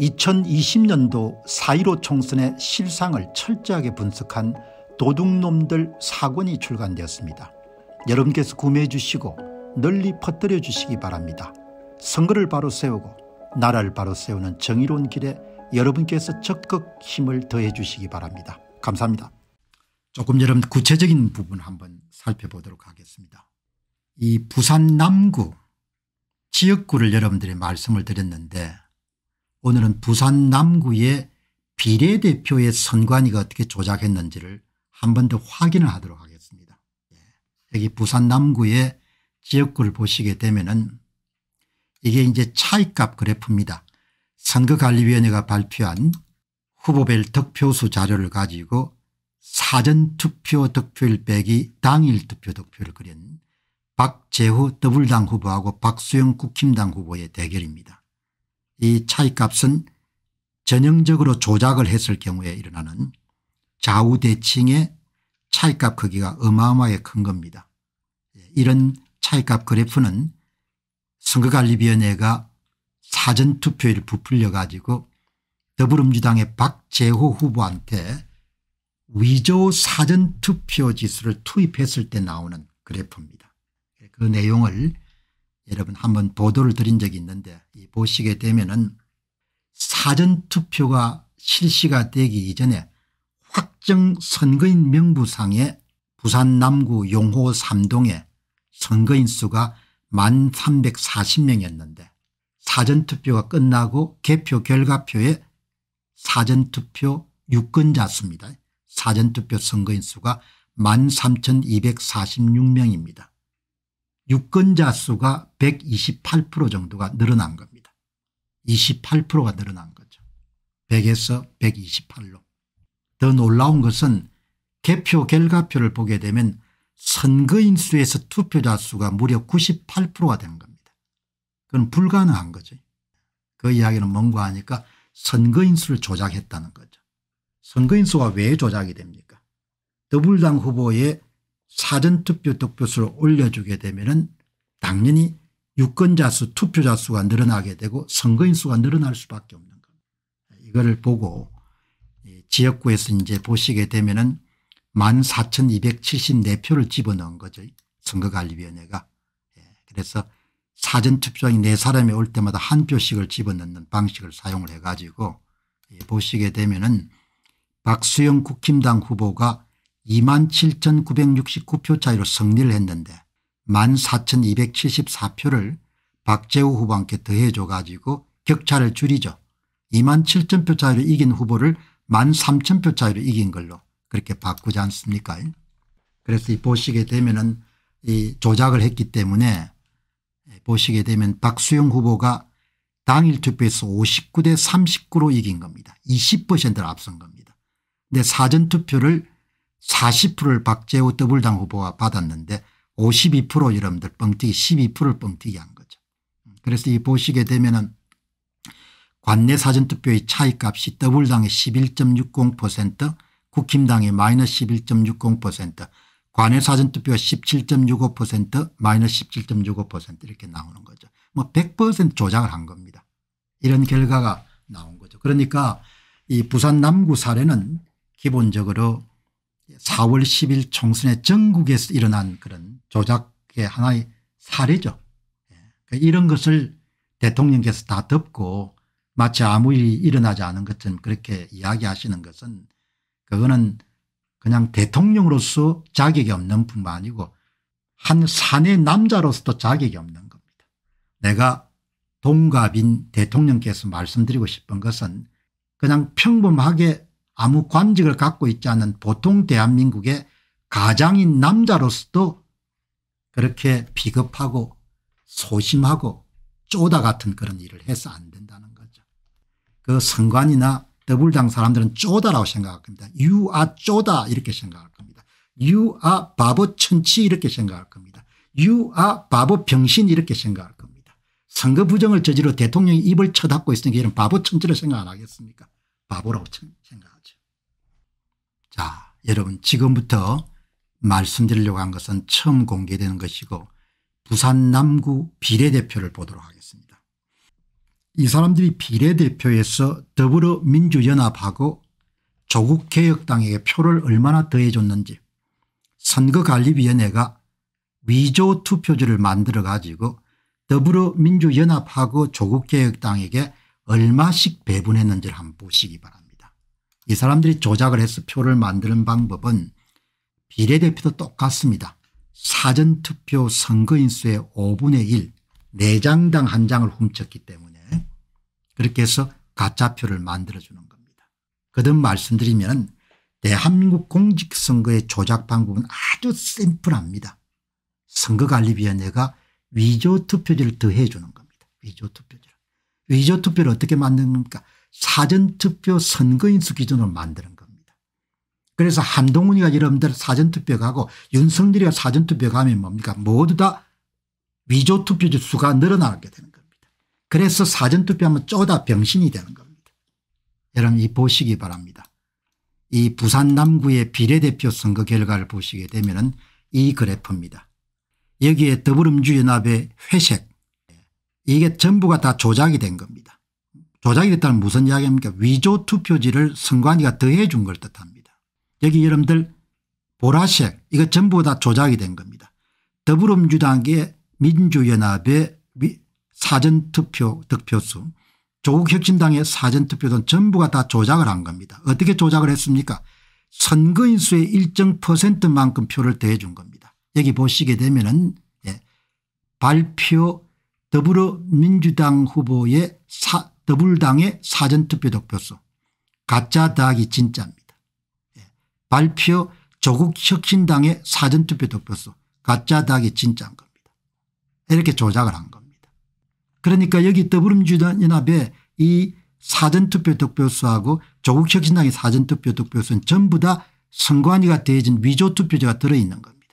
2020년도 4.15 총선의 실상을 철저하게 분석한 도둑놈들 사권이 출간되었습니다. 여러분께서 구매해 주시고 널리 퍼뜨려 주시기 바랍니다. 선거를 바로 세우고 나라를 바로 세우는 정의로운 길에 여러분께서 적극 힘을 더해 주시기 바랍니다. 감사합니다. 조금 여러분 구체적인 부분 한번 살펴보도록 하겠습니다. 이 부산 남구 지역구를 여러분들이 말씀을 드렸는데 오늘은 부산 남구의 비례대표의 선관위가 어떻게 조작했는지를 한 번 더 확인을 하도록 하겠습니다. 예. 여기 부산 남구의 지역구를 보시게 되면은 이게 이제 차이값 그래프입니다. 선거관리위원회가 발표한 후보별 득표수 자료를 가지고 사전투표 득표율 빼기 당일 투표 득표를 그린 박재후 더블당 후보하고 박수영 국힘당 후보의 대결입니다. 이 차이값은 전형적으로 조작을 했을 경우에 일어나는 좌우대칭의 차이값 크기가 어마어마하게 큰 겁니다. 예, 이런 차이값 그래프는 선거관리위원회가 사전투표를 부풀려 가지고 더불어민주당의 박재호 후보한테 위조 사전투표 지수를 투입했을 때 나오는 그래프입니다. 그 내용을 여러분 한 번 보도를 드린 적이 있는데 보시게 되면은 사전투표가 실시가 되기 이전에 확정 선거인 명부상에 부산 남구 용호 3동에 선거인 수가 1만 340명이었는데 사전투표가 끝나고 개표 결과표에 사전투표 유권자 수입니다. 사전투표 선거인 수가 1만 3246명입니다. 유권자 수가 128% 정도가 늘어난 겁니다. 28%가 늘어난 거죠. 100에서 128로. 더 놀라운 것은 개표 결과표를 보게 되면 선거인 수에서 투표자 수가 무려 98%가 된 겁니다. 그건 불가능한 거죠. 그 이야기는 뭔가 하니까 선거인 수를 조작했다는 거죠. 선거인 수가 왜 조작이 됩니까? 더불당 후보의 사전투표 득표수를 올려주게 되면 당연히 유권자 수 투표자 수가 늘어나게 되고 선거인 수가 늘어날 수밖에 없는 겁니다. 이거를 보고 예, 지역구에서 이제 보시게 되면 은 14,274표를 집어넣은 거죠. 선거관리위원회가. 예, 그래서 사전투표장이 네 사람이 올 때마다 한 표씩을 집어넣는 방식을 사용을 해가지고 예, 보시게 되면 은 박수영 국힘당 후보가 27,969표 차이로 승리를 했는데 14,274표를 박재우 후보한테 더해줘 가지고 격차를 줄이죠. 27,000표 차이로 이긴 후보를 13,000표 차이로 이긴 걸로 그렇게 바꾸지 않습니까 그래서 이 보시게 되면은 이 조작을 했기 때문에 보시게 되면 박수영 후보가 당일 투표에서 59대 39로 이긴 겁니다. 20%를 앞선 겁니다. 근데 사전투표를 40%를 박재호 더블당 후보가 받았는데 52% 여러분들 뻥튀기 12%를 뻥튀기 한 거죠. 그래서 이 보시게 되면은 관내 사전투표의 차이값이 더블당의 11.60% 국힘당의 마이너스 11.60%관내 사전투표가 17.65% 마이너스 17.65% 이렇게 나오는 거죠. 뭐 100% 조작을 한 겁니다. 이런 결과가 나온 거죠. 그러니까 이 부산 남구 사례는 기본적으로 4월 10일 총선에 전국에서 일어난 그런 조작의 하나의 사례죠. 예. 그 이런 것을 대통령께서 다 덮고 마치 아무 일이 일어나지 않은 것처럼 그렇게 이야기하시는 것은 그거는 그냥 대통령으로서 자격이 없는 뿐만 아니고 한 사내 남자로서도 자격이 없는 겁니다. 내가 동갑인 대통령께서 말씀드리고 싶은 것은 그냥 평범하게 아무 관직을 갖고 있지 않은 보통 대한민국의 가장인 남자로서도 그렇게 비겁하고 소심하고 쪼다 같은 그런 일을 해서 안 된다는 거죠. 그 선관이나 더불당 사람들은 쪼다라고 생각할 겁니다. You are 아 쪼다 이렇게 생각할 겁니다. You are 아 바보 천치 이렇게 생각할 겁니다. You are 아 바보 병신 이렇게 생각할 겁니다. 선거 부정을 저지로 대통령이 입을 쳐닫고 있으니까 이런 바보 천치를 생각 안 하겠습니까 바보라고 생각하죠. 자, 여러분 지금부터 말씀드리려고 한 것은 처음 공개되는 것이고 부산 남구 비례대표를 보도록 하겠습니다. 이 사람들이 비례대표에서 더불어민주연합하고 조국개혁당에게 표를 얼마나 더해줬는지 선거관리위원회가 위조 투표지를 만들어 가지고 더불어민주연합하고 조국개혁당에게 얼마씩 배분했는지를 한번 보시기 바랍니다. 이 사람들이 조작을 해서 표를 만드는 방법은 비례대표도 똑같습니다. 사전투표 선거인수의 5분의 1 4장당 1장을 훔쳤기 때문에 그렇게 해서 가짜표를 만들어주는 겁니다. 그듭 말씀드리면 대한민국 공직선거의 조작 방법은 아주 심플합니다. 선거관리위원회가 위조투표지를 더해주는 겁니다. 위조투표지를. 위조 투표를 어떻게 만드는 겁니까 사전투표 선거인수 기준으로 만드는 겁니다. 그래서 한동훈이가 여러분들 사전투표 가고 윤석열이가 사전투표 가면 뭡니까 모두 다 위조투표지 수가 늘어나게 되는 겁니다. 그래서 사전투표하면 쪼다 병신이 되는 겁니다. 여러분 이 보시기 바랍니다. 이 부산 남구의 비례대표 선거 결과를 보시게 되면 이 그래프입니다. 여기에 더불음주연합의 회색 이게 전부가 다 조작이 된 겁니다. 조작이 됐다는 무슨 이야기입니까 위조 투표지를 선관위가 더해 준 걸 뜻합니다. 여기 여러분들 보라색 이거 전부 다 조작이 된 겁니다. 더불어민주당의 민주연합의 사전투표 득표수 조국혁신당의 사전투표는 전부가 다 조작을 한 겁니다. 어떻게 조작을 했습니까 선거인수의 일정 퍼센트만큼 표를 더해 준 겁니다. 여기 보시게 되면 은 예, 발표 더불어민주당 후보의 사, 더불당의 사전투표 독표수 가짜 닭기 진짜입니다. 예. 발표 조국 혁신당의 사전투표 독표수 가짜 닭기 진짜인 겁니다. 이렇게 조작을 한 겁니다. 그러니까 여기 더불어민주연합의 당이 사전투표 득표수하고 조국 혁신당의 사전투표 득표수는 전부 다 선관위가 더해진 위조투표제가 들어있는 겁니다.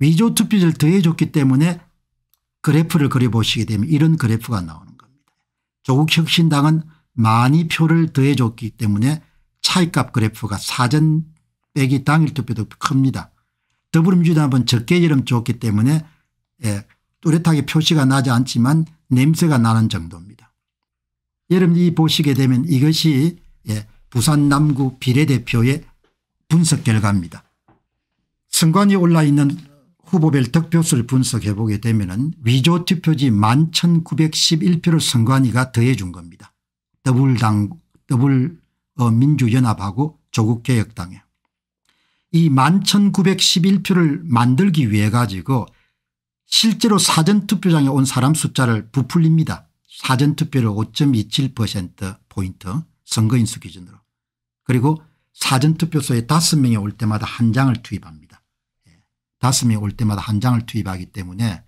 위조투표제를 더해줬기 때문에 그래프를 그려보시게 되면 이런 그래프가 나오는 겁니다. 조국 혁신당은 많이 표를 더해줬기 때문에 차이값 그래프가 사전 빼기 당일 투표도 큽니다. 더불어민주당은 적게 여름 줬기 때문에 예, 뚜렷하게 표시가 나지 않지만 냄새가 나는 정도입니다. 여러분이 보시게 되면 이것이 예, 부산 남구 비례대표의 분석 결과입니다. 선관위 올라 있는 후보별 득표수를 분석해 보게 되면 위조 투표지 11,911표를 선관위가 더해 준 겁니다. 더블당 더블 어, 민주연합하고 조국개혁당에 이 11,911표를 만들기 위해 가지고 실제로 사전투표장에 온 사람 숫자를 부풀립니다. 사전투표를 5.27%포인트 선거인수 기준으로 그리고 사전투표소에 5명이 올 때마다 한 장을 투입합니다. 다슴이 올 때마다 한 장을 투입하기 때문에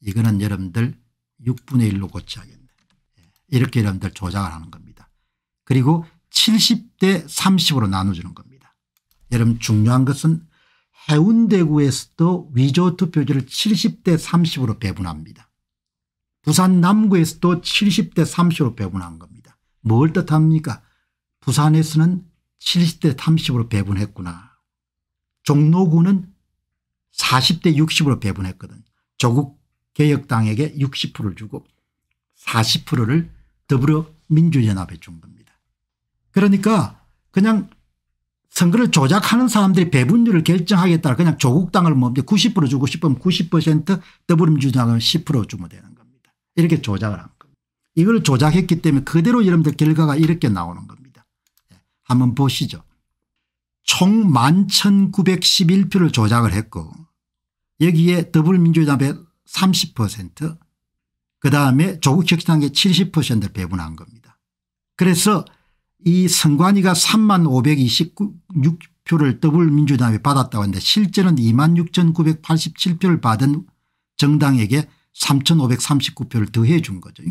이거는 여러분들 6분의 1로 고쳐야겠네. 예, 이렇게 여러분들 조작을 하는 겁니다. 그리고 70대 30으로 나눠주는 겁니다. 여러분 중요한 것은 해운대구에서도 위조 투표지를 70대 30으로 배분합니다. 부산 남구에서도 70대 30으로 배분한 겁니다. 뭘 뜻합니까? 부산에서는 70대 30으로 배분했구나. 종로구는 40대 60으로 배분했거든요. 조국 개혁당에게 60%를 주고 40%를 더불어민주연합에 준 겁니다. 그러니까 그냥 선거를 조작하는 사람들이 배분율을 결정하겠다 그냥 조국당을 뭡90% 뭐 주고 싶으면 90% 더불어민주당을 10% 주면 되는 겁니다. 이렇게 조작을 한 겁니다. 이걸 조작했기 때문에 그대로 여러분들 결과가 이렇게 나오는 겁니다. 예, 한번 보시죠. 총 11,911표를 조작을 했고 여기에 더불민주당의 30%그 다음에 조국 혁신당의 70%를 배분한 겁니다. 그래서 이 선관위가 3만 526표를 더불민주당이 받았다고 하는데 실제는 2만 6,987표를 받은 정당에게 3,539표를 더해 준 거죠.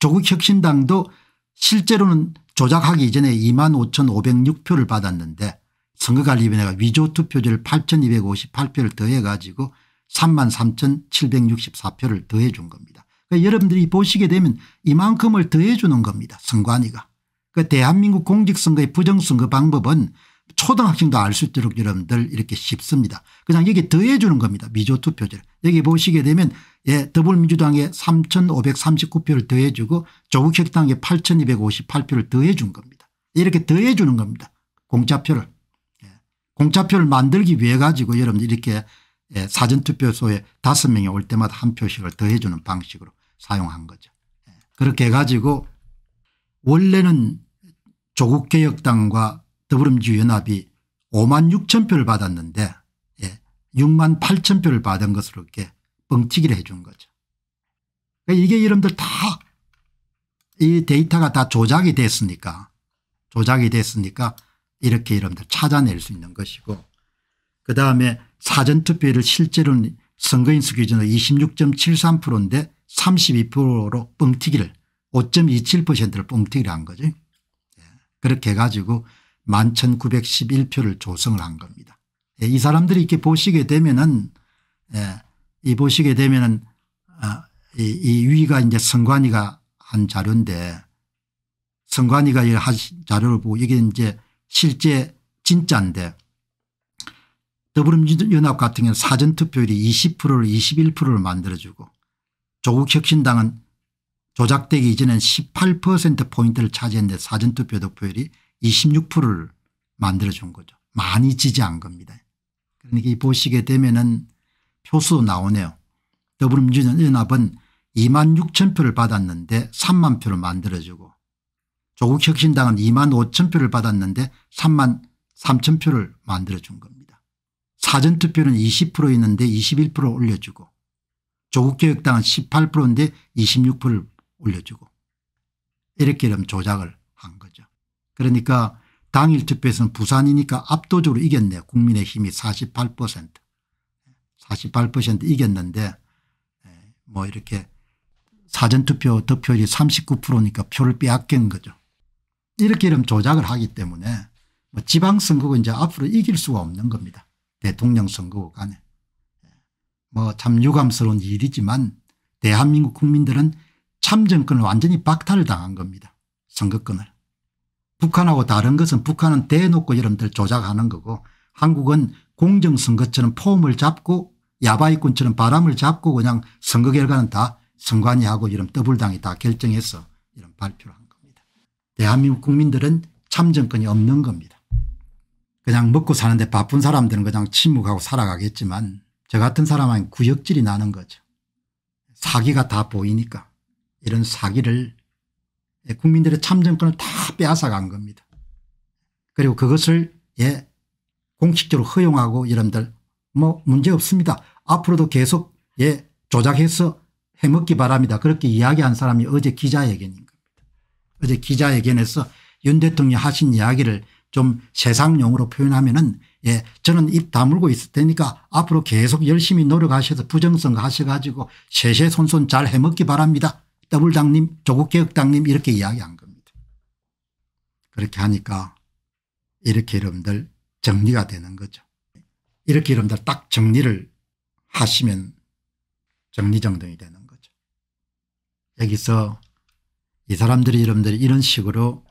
조국 혁신당도 실제로는 조작하기 이전에 2만 5,506표를 받았는데 선거관리위원회가 위조 투표제를 8258표를 더해 가지고 33,764표를 더해 준 겁니다. 그러니까 여러분들이 보시게 되면 이만큼을 더해 주는 겁니다. 선관위가. 그 대한민국 공직선거의 부정선거 방법은 초등학생도 알 수 있도록 여러분들 이렇게 쉽습니다. 그냥 여기 더해 주는 겁니다. 미조 투표제 를 여기 보시게 되면 예, 더불민주당에 3539표를 더해 주고 조국혁당에 8258표를 더해 준 겁니다. 이렇게 더해 주는 겁니다. 공짜표를. 공차표를 만들기 위해 가지고 여러분 들 이렇게 예, 사전투표소에 다섯 명이 올 때마다 한 표씩을 더해주는 방식으로 사용한 거죠. 예, 그렇게 해가지고 원래는 조국개혁당과 더불어민주연합이 5만 6천 표를 받았는데 6만 예, 8천 표를 받은 것으로 이렇게 뻥튀기를 해 준 거죠. 그러니까 이게 이름들 다 이 데이터가 다 조작이 됐으니까 조작이 됐으니까 이렇게 여러분들 찾아낼 수 있는 것이고 그다음에 사전투표율을 실제로는 선거인수 기준으로 26.73%인데 32%로 뻥튀기를 5.27%를 뻥튀기를 한 거죠. 예. 그렇게 해가지고 11,911표를 조성을 한 겁니다. 예, 이 사람들이 이렇게 보시게 되면은 예, 이 보시게 되면은 아, 이, 이 위가 이제 선관위가 한 자료인데 선관위가 한 자료를 보고 이게 이제 실제 진짜인데 더불어민주연합 같은 경우는 사전투표율이 20%를 21%를 만들어주고 조국혁신당은 조작되기 이전엔 18%포인트를 차지했는데 사전투표 득표율이 26%를 만들어준 거죠. 많이 지지한 겁니다. 그러니까 보시게 되면 은 표수 나오네요. 더불어민주연합은 2만 6천 표를 받았는데 3만 표를 만들어주고 조국 혁신당은 2만 5천 표를 받았는데 3만 3천 표를 만들어준 겁니다. 사전투표는 20%였는데 21% 올려주고 조국개혁당은 18%인데 26%를 올려주고 이렇게 좀 조작을 한 거죠. 그러니까 당일 투표에서는 부산이니까 압도적으로 이겼네 국민의힘이 48% 48% 이겼는데 예, 뭐 이렇게 사전투표 득표율이 39%니까 표를 빼앗긴 거죠. 이렇게 이름 조작을 하기 때문에 뭐 지방선거가 이제 앞으로 이길 수가 없는 겁니다. 대통령 선거 간에. 예. 뭐참 유감스러운 일이지만 대한민국 국민들은 참정권을 완전히 박탈당한 겁니다. 선거권을. 북한하고 다른 것은 북한은 대놓고 여러분들 조작하는 거고 한국은 공정선거처럼 폼을 잡고 야바이꾼처럼 바람을 잡고 그냥 선거 결과는 다 선관위하고 이런 더블당이 다 결정해서 이런 발표를 대한민국 국민들은 참정권이 없는 겁니다. 그냥 먹고 사는데 바쁜 사람들은 그냥 침묵하고 살아가겠지만 저 같은 사람은 구역질이 나는 거죠. 사기가 다 보이니까 이런 사기를 국민들의 참정권을 다 빼앗아간 겁니다. 그리고 그것을 예 공식적으로 허용하고 여러분들 뭐 문제 없습니다. 앞으로도 계속 예 조작해서 해먹기 바랍니다. 그렇게 이야기한 사람이 어제 기자회견입니다. 어제 기자회견에서 윤 대통령이 하신 이야기를 좀 세상용으로 표현하면 은 예, 저는 입 다물고 있을 테니까 앞으로 계속 열심히 노력하셔서 부정성 하셔가지고 세세손손 잘 해먹기 바랍니다. 더블당님 조국개혁당님 이렇게 이야기한 겁니다. 그렇게 하니까 이렇게 여러분들 정리가 되는 거죠. 이렇게 여러분들 딱 정리를 하시면 정리정돈이 되는 거죠. 여기서 이 사람들이 여러분들이 이런 식으로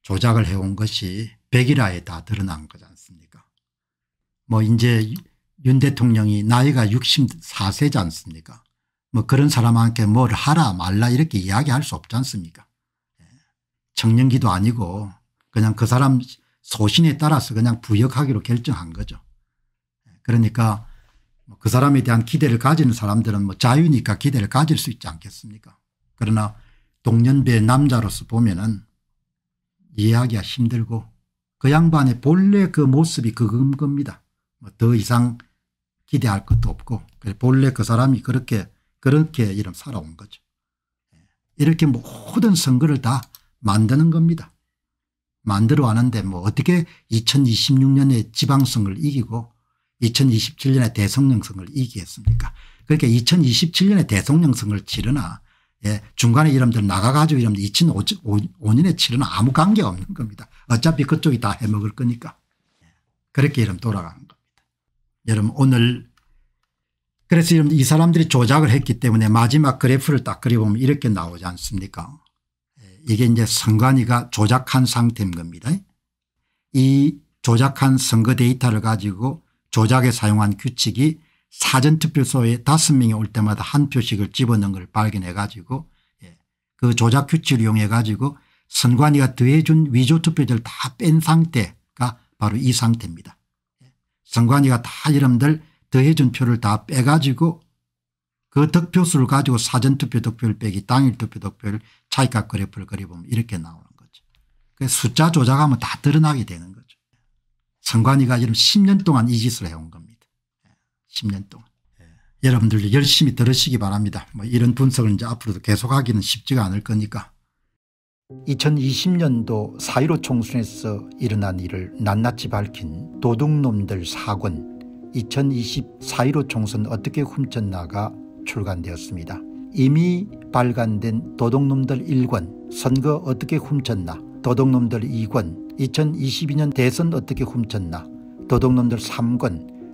조작을 해온 것이 백일화에 다 드러난 거지 않습니까 뭐 이제 윤 대통령이 나이가 64세지 않습니까 뭐 그런 사람한테 뭘 하라 말라 이렇게 이야기할 수 없지 않습니까 예. 청년기도 아니고 그냥 그 사람 소신에 따라서 그냥 부역하기로 결정한 거죠. 예. 그러니까 뭐 그 사람에 대한 기대를 가지는 사람들은 뭐 자유니까 기대를 가질 수 있지 않겠습니까 그러나 동년배 남자로서 보면은 이해하기가 힘들고 그 양반의 본래 그 모습이 그건 겁니다. 뭐더 이상 기대할 것도 없고 본래 그 사람이 그렇게 그렇게 이름 살아온 거죠. 예. 이렇게 모든 선거를 다 만드는 겁니다. 만들어 왔는데 뭐 어떻게 2026년에 지방선거를 이기고 2027년에 대통령선거를 이기겠습니까 그렇게 2027년에 대통령선거를 치르나 예, 중간에 이러들 나가가지고 이러면 2005년에 치르는 아무 관계 없는 겁니다. 어차피 그쪽이 다 해먹을 거니까. 예, 그렇게 이러면 돌아가는 겁니다. 여러분 오늘 그래서 여러분 이 사람들이 조작을 했기 때문에 마지막 그래프를 딱 그려보면 이렇게 나오지 않습니까 예, 이게 이제 선관위가 조작한 상태인 겁니다. 이 조작한 선거 데이터를 가지고 조작에 사용한 규칙이 사전투표소에 다섯 명이 올 때마다 한 표씩을 집어넣은 걸 발견해 가지고 예, 그 조작 규칙을 이용해 가지고 선관위가 더해준 위조 투표자를 다 뺀 상태가 바로 이 상태입니다. 예, 선관위가 다 여러분들 더해준 표를 다 빼가지고 그 득표수를 가지고 사전투표 득표를 빼기 당일 투표 득표를 차이값 그래프를 그려보면 이렇게 나오는 거죠. 그 숫자 조작하면 다 드러나게 되는 거죠. 선관위가 지금 10년 동안 이 짓을 해온 겁니다. 10년 동안. 예. 여러분들도 열심히 들으시기 바랍니다. 뭐 이런 분석을 이제 앞으로도 계속하기는 쉽지가 않을 거니까. 2020년도 4.15 총선에서 일어난 일을 낱낱이 밝힌 도둑놈들 사권 2020 4.15 총선 어떻게 훔쳤나가 출간되었습니다. 이미 발간된 도둑놈들 1권 선거 어떻게 훔쳤나 도둑놈들 2권 2022년 대선 어떻게 훔쳤나 도둑놈들 3권